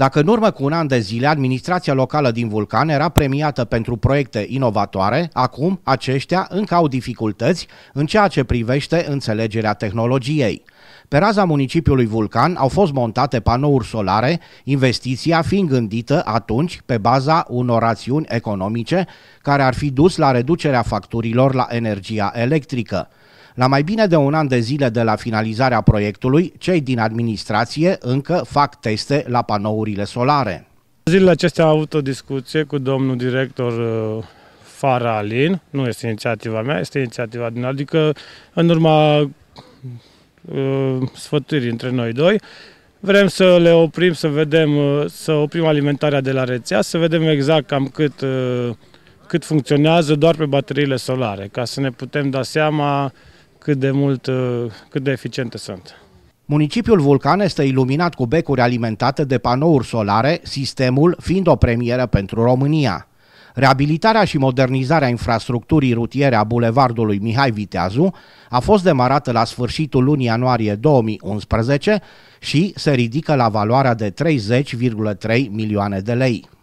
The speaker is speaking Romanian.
Dacă în urmă cu un an de zile administrația locală din Vulcan era premiată pentru proiecte inovatoare, acum aceștia încă au dificultăți în ceea ce privește înțelegerea tehnologiei. Pe raza municipiului Vulcan au fost montate panouri solare, investiția fiind gândită atunci pe baza unor rațiuni economice care ar fi dus la reducerea facturilor la energia electrică. La mai bine de un an de zile de la finalizarea proiectului, cei din administrație încă fac teste la panourile solare. Zilele acestea au avut o discuție cu domnul director uh, Faralin, nu este inițiativa mea, este inițiativa din, adică în urma uh, sfătuirii între noi doi, Vrem să le oprim, să vedem, uh, să oprim alimentarea de la rețea, să vedem exact cam cât, cât funcționează doar pe bateriile solare, ca să ne putem da seama cât de, mult, uh, cât de eficiente sunt. Municipiul Vulcan este iluminat cu becuri alimentate de panouri solare, sistemul fiind o premieră pentru România. Reabilitarea și modernizarea infrastructurii rutiere a bulevardului Mihai Viteazu a fost demarată la sfârșitul lunii ianuarie 2011 și se ridică la valoarea de 30,3 milioane de lei.